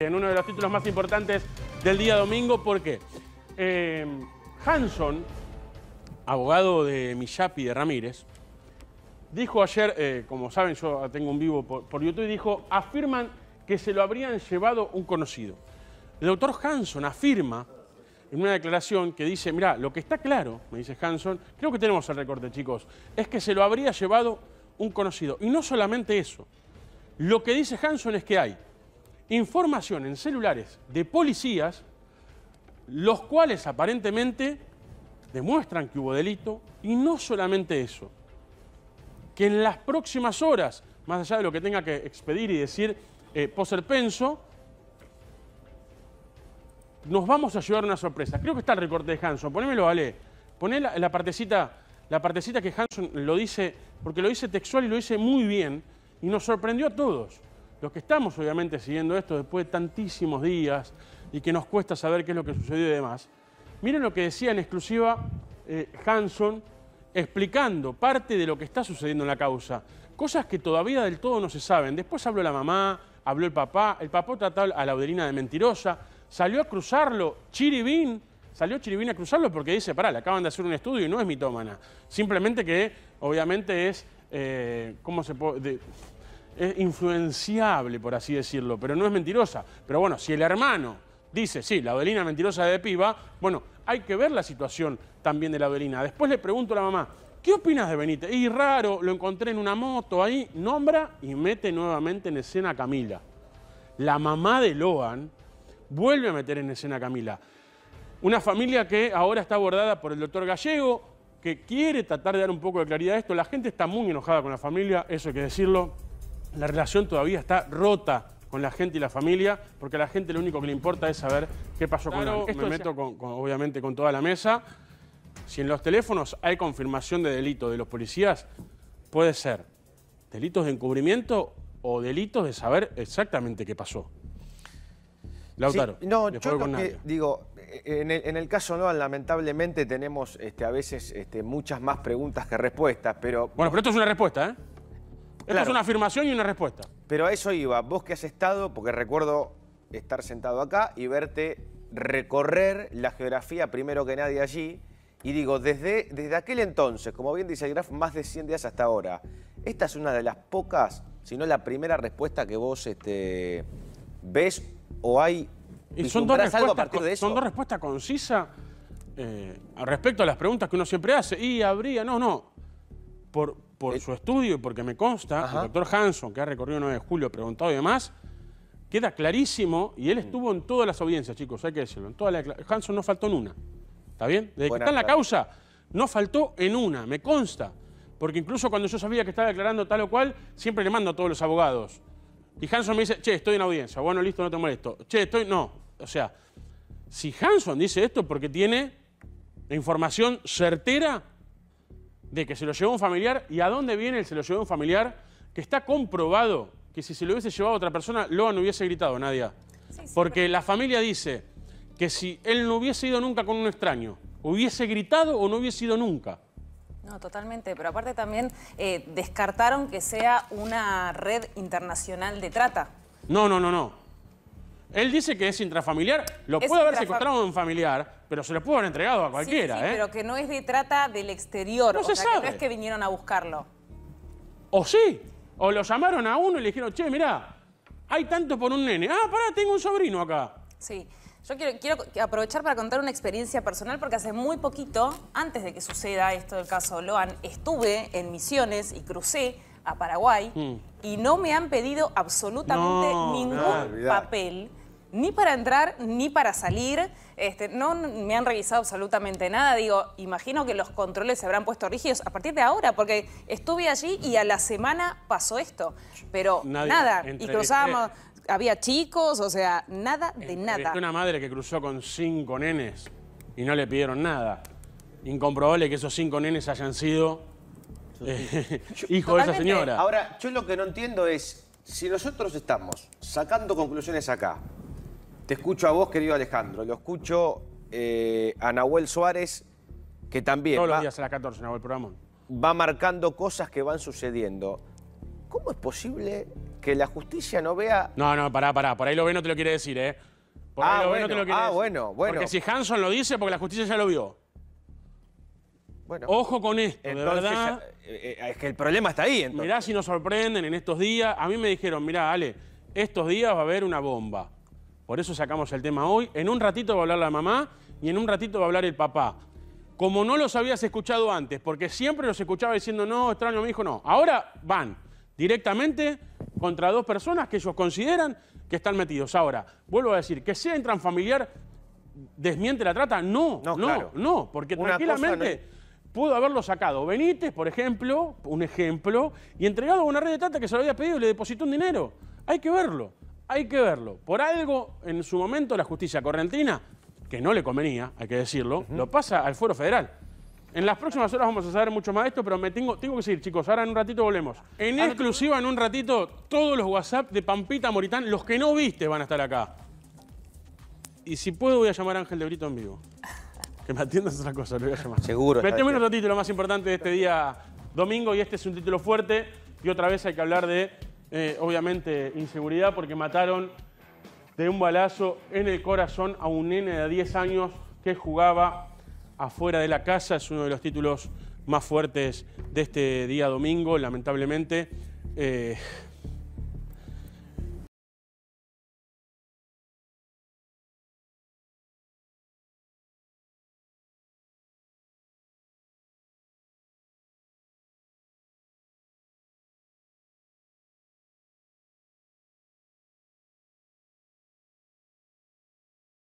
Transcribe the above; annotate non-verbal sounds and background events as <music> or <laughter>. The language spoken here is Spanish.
en uno de los títulos más importantes del día domingo porque eh, Hanson, abogado de Miyapi de Ramírez, dijo ayer, eh, como saben yo tengo un vivo por, YouTube y dijo, afirman que se lo habrían llevado un conocido. El doctor Hanson afirma en una declaración que dice, mira, lo que está claro, me dice Hanson, creo que tenemos el recorte chicos, es que se lo habría llevado un conocido. Y no solamente eso, lo que dice Hanson es que hay información en celulares de policías, los cuales aparentemente demuestran que hubo delito, y no solamente eso, que en las próximas horas, más allá de lo que tenga que expedir y decir eh, nos vamos a llevar una sorpresa. Creo que está el recorte de Hanson, ponémelo, vale. Poné la, la, partecita, la partecita que Hanson lo dice, porque lo dice textual y lo dice muy bien, y nos sorprendió a todos los que estamos obviamente siguiendo esto después de tantísimos días y que nos cuesta saber qué es lo que sucedió y demás, miren lo que decía en exclusiva eh, Hanson explicando parte de lo que está sucediendo en la causa. Cosas que todavía del todo no se saben. Después habló la mamá, habló el papá, el papá trató a la Audelina de mentirosa, salió a cruzarlo Chiribín, salió Chiribín a cruzarlo porque dice, pará, le acaban de hacer un estudio y no es mitómana. Simplemente que, obviamente, es, eh, ¿cómo se puede...? Es influenciable, por así decirlo, pero no es mentirosa. Pero bueno, si el hermano dice, sí, la Adelina mentirosa de piba, bueno, hay que ver la situación también de la Adelina. Después le pregunto a la mamá, ¿qué opinas de Benítez? Y raro, lo encontré en una moto ahí, nombra y mete nuevamente en escena a Camila. La mamá de Loan vuelve a meter en escena a Camila. Una familia que ahora está abordada por el doctor Gallego, que quiere tratar de dar un poco de claridad a esto. La gente está muy enojada con la familia, eso hay que decirlo la relación todavía está rota con la gente y la familia, porque a la gente lo único que le importa es saber qué pasó con la... Me meto, obviamente, con toda la mesa. Si en los teléfonos hay confirmación de delito de los policías, puede ser delitos de encubrimiento o delitos de saber exactamente qué pasó. Lautaro. no, yo digo, en el, caso Noah, lamentablemente tenemos este, a veces este, muchas más preguntas que respuestas, pero... Bueno, pero esto es una respuesta, ¿eh? es una afirmación y una respuesta. Pero a eso iba. Vos que has estado, porque recuerdo estar sentado acá y verte recorrer la geografía primero que nadie allí. Y digo, desde, desde aquel entonces, como bien dice el Graf, más de 100 días hasta ahora, esta es una de las pocas, si no la primera respuesta que vos este, ves o hay... Y son dos, dos respuestas concisas eh, respecto a las preguntas que uno siempre hace. Y habría, no, no, por, por eh, su estudio y porque me consta, el doctor Hanson, que ha recorrido 9 de julio, preguntado y demás, queda clarísimo, y él mm. estuvo en todas las audiencias, chicos, hay que decirlo, en toda la... Hanson no faltó en una, ¿está bien? Desde que está en la causa, no faltó en una, me consta, porque incluso cuando yo sabía que estaba declarando tal o cual, siempre le mando a todos los abogados. Y Hanson me dice, che, estoy en audiencia, bueno, listo, no te molesto. Che, estoy, no, o sea, si Hanson dice esto porque tiene información certera de que se lo llevó un familiar y a dónde viene él se lo llevó un familiar, que está comprobado que si se lo hubiese llevado a otra persona, Loa no hubiese gritado, nadie Porque la familia dice que si él no hubiese ido nunca con un extraño, hubiese gritado o no hubiese ido nunca. No, totalmente, pero aparte también eh, descartaron que sea una red internacional de trata. No, no, no, no. Él dice que es intrafamiliar, lo puede haber encontrado un familiar, pero se lo pudo haber entregado a cualquiera. Sí, ¿eh? pero que no es de trata del exterior, no o se sabe. Que es que vinieron a buscarlo. O sí, o lo llamaron a uno y le dijeron, che, mirá, hay tanto por un nene. Ah, pará, tengo un sobrino acá. Sí. Yo quiero, aprovechar para contar una experiencia personal porque hace muy poquito, antes de que suceda esto del caso Loan, estuve en Misiones y crucé a Paraguay mm. y no me han pedido absolutamente ningún papel ni para entrar ni para salir. Este, no me han revisado absolutamente nada. Digo, imagino que los controles se habrán puesto rígidos a partir de ahora, porque estuve allí y a la semana pasó esto. Pero nada, y cruzábamos, había chicos, o sea, nada de nada. una madre que cruzó con cinco nenes y no le pidieron nada. Incomprobable que esos cinco nenes hayan sido eh, <laughs> hijos de esa señora. Ahora, yo lo que no entiendo es, si nosotros estamos sacando conclusiones acá, te escucho a vos, querido Alejandro. Lo escucho eh, a Nahuel Suárez, que también. Todos los días a las 14, Nahuel Programón. Va marcando cosas que van sucediendo. ¿Cómo es posible que la justicia no vea.? No, no, pará, pará. Por ahí lo ve, no te lo quiere decir, ¿eh? Por ah, lo bueno, no te lo quiere ah, bueno, bueno. Porque si Hanson lo dice, porque la justicia ya lo vio. Bueno, Ojo con esto, de verdad. Eh, eh, es que el problema está ahí, entonces. Mirá si nos sorprenden en estos días. A mí me dijeron, mirá, Ale, estos días va a haber una bomba. Por eso sacamos el tema hoy. En un ratito va a hablar la mamá y en un ratito va a hablar el papá. Como no los habías escuchado antes, porque siempre los escuchaba diciendo, no, extraño a mi hijo, no. Ahora van directamente contra dos personas que ellos consideran que están metidos. Ahora, vuelvo a decir, que sea intranfamiliar, desmiente la trata, no, no, no, porque tranquilamente pudo haberlo sacado Benítez, por ejemplo, un ejemplo, y entregado a una red de trata que se lo había pedido y le depositó un dinero. Hay que verlo hay que verlo. Por algo, en su momento, la justicia correntina, que no le convenía, hay que decirlo, lo pasa al fuero federal. En las próximas horas vamos a saber mucho más de esto, pero me tengo, que decir, chicos. Ahora en un ratito volvemos. En exclusiva, en un ratito, todos los WhatsApp de Pampita Moritán, los que no viste, van a estar acá. Y si puedo, voy a llamar a Ángel de Brito en vivo. <laughs> Que me atienda otra cosa, lo voy a llamar. Seguro. Metemos otro título más importante de este día domingo, y este es un título fuerte. Y otra vez hay que hablar de eh, obviamente inseguridad porque mataron de un balazo en el corazón a un nene de 10 años que jugaba afuera de la casa. Es uno de los títulos más fuertes de este día domingo, lamentablemente. Eh,